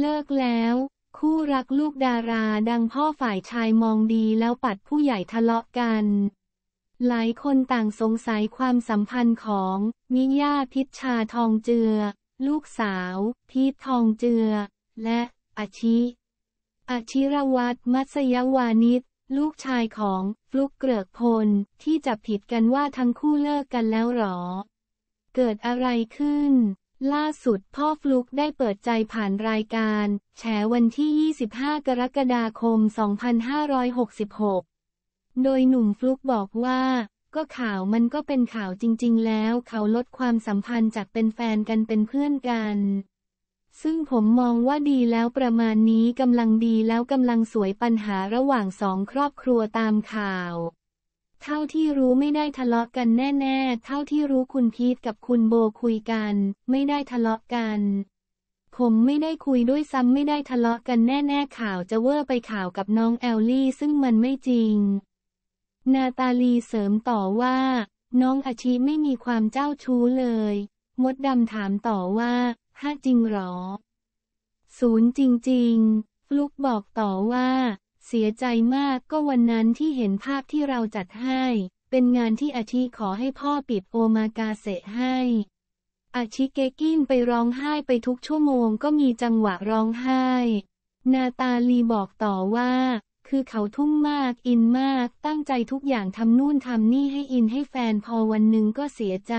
เลิกแล้ว คู่รักลูกดาราดังพ่อฝ่ายชายมองดีแล้วปัดผู้ใหญ่ทะเลาะกัน หลายคนต่างสงสัยความสัมพันธ์ของ มิย่าพิชชาทองเจือลูกสาวพีททองเจือ และอาชิอาชิรวัตรมัสยวานิช ลูกชายของฟลุกเกลือกพล ที่จับผิดกันว่าทั้งคู่เลิกกันแล้วหรอ เกิดอะไรขึ้นล่าสุดพ่อฟลุกได้เปิดใจผ่านรายการแฉวันที่ 25 กรกฎาคม 2566 โดยหนุ่มฟลุกบอกว่า ก็ข่าวมันก็เป็นข่าวจริง ๆ แล้วเขาลดความสัมพันธ์จากเป็นแฟนกันเป็นเพื่อนกัน ซึ่งผมมองว่าดีแล้วประมาณนี้กำลังดีแล้วกำลังสวยปัญหาระหว่างสองครอบครัวตามข่าวเท่าที่รู้ไม่ได้ทะเลาะกันแน่ ๆ เท่าที่รู้คุณพีทกับคุณโบคุยกันไม่ได้ทะเลาะกัน ผมไม่ได้คุยด้วยซ้ำไม่ได้ทะเลาะกันแน่ๆ ข่าวจะเวอร์ไปข่าวกับน้องแอลลี่ซึ่งมันไม่จริง นาตาลีเสริมต่อว่า น้องอาชีไม่มีความเจ้าชู้เลย มดดำถามต่อว่าฮะจริงหรอ ศูนย์จริงๆฟลุกบอกต่อว่าเสียใจมากก็วันนั้นที่เห็นภาพที่เราจัดให้ เป็นงานที่อาทิขอให้พ่อปิดโอมากาเซให้อาชิเกกินไปร้องไห้ไปทุกชั่วโมงก็มีจังหวะร้องไห้ นาตาลีบอกต่อว่า คือเขาทุ่มมากอินมากตั้งใจทุกอย่างทำนู่นทำนี่ให้อินให้แฟนพอวันหนึ่งก็เสียใจ